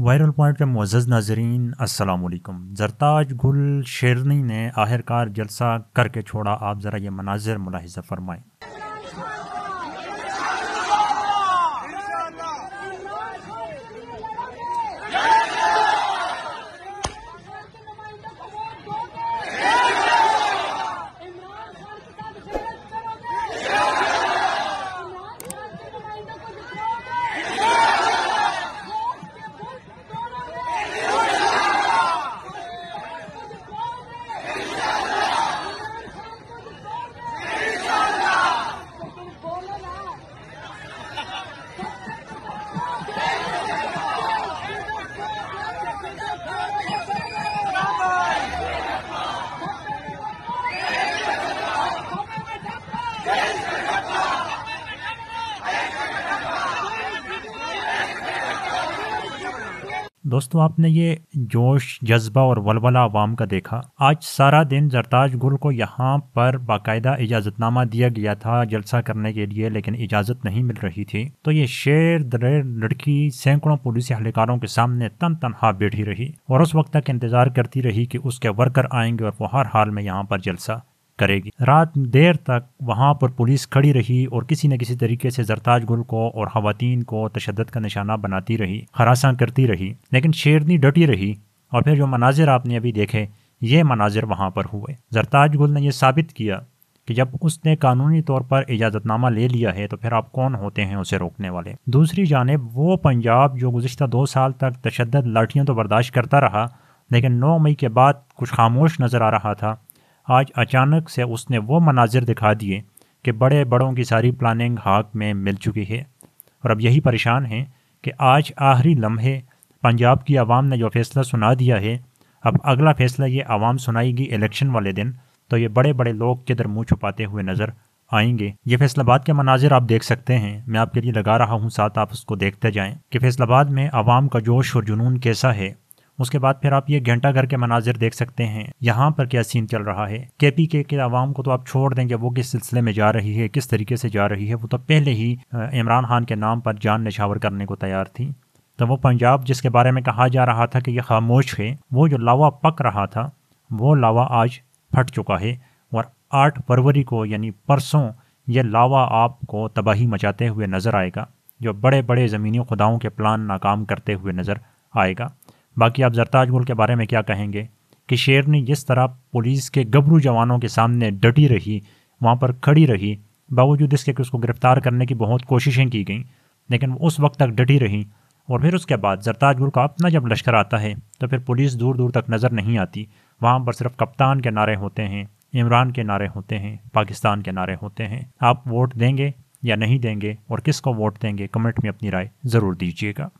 viral point के Moz नाजरीन असलकम जरताज गुल शेरनी ने आखिरकार जलसा करके छोड़ा आप ज़रा ये मनाजिर मुलाहजा फरमाएँ दोस्तों आपने ये जोश जज्बा और वलवला आवाम का देखा आज सारा दिन जरताज गुल को यहाँ पर बाकायदा इजाजतनामा दिया गया था जलसा करने के लिए लेकिन इजाजत नहीं मिल रही थी तो ये शेर दरेर लड़की सैकड़ों पुलिस अहलकारों के सामने तन तनहा बैठी रही और उस वक्त तक इंतजार करती रही कि उसके वर्कर आएंगे और वो हर हाल में यहाँ पर जलसा करेगी रात देर तक वहाँ पर पुलिस खड़ी रही और किसी न किसी तरीके से जरताज गुल को और खातन को तशद का निशाना बनाती रही हरासा करती रही लेकिन शेरनी डटी रही और फिर जो मनाजिर आपने अभी देखे ये मनाजिर वहाँ पर हुए जरताज गुल ने यह साबित किया कि जब उसने कानूनी तौर पर इजाज़तनामा ले लिया है तो फिर आप कौन होते हैं उसे रोकने वाले दूसरी जानब वो पंजाब जो गुज्त दो साल तक तशद लाठियों तो बर्दाश्त करता रहा लेकिन नौ मई के बाद कुछ खामोश नज़र आ रहा था आज अचानक से उसने वो मनाजिर दिखा दिए कि बड़े बड़ों की सारी प्लानिंग हाक में मिल चुकी है और अब यही परेशान हैं कि आज आखिरी लम्हे पंजाब की आवाम ने जो फैसला सुना दिया है अब अगला फैसला ये आवाम सुनाएगी इलेक्शन वाले दिन तो ये बड़े बड़े लोग किधर मुँह छुपाते हुए नज़र आएंगे ये फैसलाबाद के मनाजिर आप देख सकते हैं मैं आपके लिए लगा रहा हूँ साथ आप उसको देखते जाएं कि फैसलाबाद में आवाम का जोश और जुनून कैसा है उसके बाद फिर आप ये घंटा घर के मनाजिर देख सकते हैं यहाँ पर क्या सीन चल रहा है पी के, के आवाम को तो आप छोड़ देंगे वो किस सिलसिले में जा रही है किस तरीके से जा रही है वो तो पहले ही इमरान खान के नाम पर जान निछावर करने को तैयार थी तो वो पंजाब जिसके बारे में कहा जा रहा था कि यह खामोश है वो जो लावा पक रहा था वो लावा आज फट चुका है और आठ फरवरी को यानी परसों यह लावा आपको तबाही मचाते हुए नज़र आएगा जो बड़े बड़े ज़मीनी खुदाओं के प्लान नाकाम करते हुए नज़र आएगा बाकी आप जरताज मुल के बारे में क्या कहेंगे कि शेर ने जिस तरह पुलिस के गबरू जवानों के सामने डटी रही वहाँ पर खड़ी रही बावजूद इसके कि उसको गिरफ्तार करने की बहुत कोशिशें की गईं लेकिन वो उस वक्त तक डटी रही और फिर उसके बाद जरताज मुल का अपना जब लश्कर आता है तो फिर पुलिस दूर दूर तक नज़र नहीं आती वहाँ पर सिर्फ कप्तान के नारे होते हैं इमरान के नारे होते हैं पाकिस्तान के नारे होते हैं आप वोट देंगे या नहीं देंगे और किसको वोट देंगे कमेंट में अपनी राय ज़रूर दीजिएगा